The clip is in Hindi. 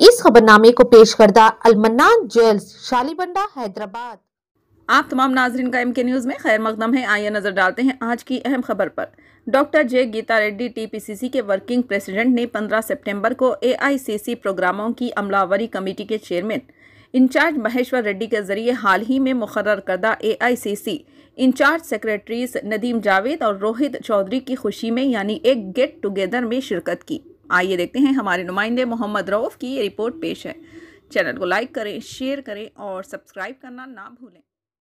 इस खबरनामे को पेश करदा अलमन्ना ज्वेल्स शालीबंडा हैदराबाद आप तमाम नाजरन का एम के न्यूज़ में खैर मकदम है आइए नज़र डालते हैं आज की अहम खबर पर doctor J Geeta Reddy TPCC के वर्किंग प्रेसिडेंट ने 15 सितंबर को एआईसीसी प्रोग्रामों की अमलावरी कमेटी के चेयरमैन इंचार्ज महेश्वर रेड्डी के जरिए हाल ही में मुकर करदा AICC in charge secretaries Nadeem Javed और रोहित चौधरी की खुशी में यानी एक गेट टुगेदर में शिरकत की आइए देखते हैं हमारे नुमाइंदे मोहम्मद रऊफ़ की ये रिपोर्ट पेश है चैनल को लाइक करें शेयर करें और सब्सक्राइब करना ना भूलें